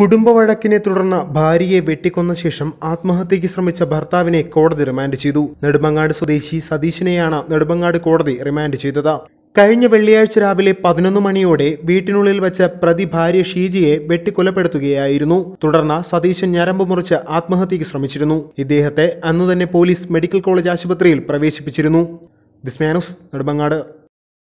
കുടുംബ വഴക്കിനെ തുടർന്ന് ഭാര്യയെ വെട്ടിക്കൊന്ന ശേഷം ആത്മഹത്യയ്ക്ക് ശ്രമിച്ച ഭർത്താവിനെ കോടതി റിമാൻഡ് ചെയ്തു നെടുമങ്ങാട് സ്വദേശി സതീശിനെയാണ് നെടുമങ്ങാട് കോടതി റിമാൻഡ് ചെയ്തത് കഴിഞ്ഞ വെള്ളിയാഴ്ച രാവിലെ പതിനൊന്ന് മണിയോടെ വീട്ടിനുള്ളിൽ വെച്ച പ്രതി ഭാര്യ ഷീജിയെ വെട്ടിക്കൊലപ്പെടുത്തുകയായിരുന്നു തുടർന്ന് സതീശൻ ഞരമ്പ് മുറിച്ച് ആത്മഹത്യയ്ക്ക് ശ്രമിച്ചിരുന്നു ഇദ്ദേഹത്തെ അന്നുതന്നെ പോലീസ് മെഡിക്കൽ കോളേജ് ആശുപത്രിയിൽ പ്രവേശിപ്പിച്ചിരുന്നു വിസ്മാനോസ് നെടുമങ്ങാട്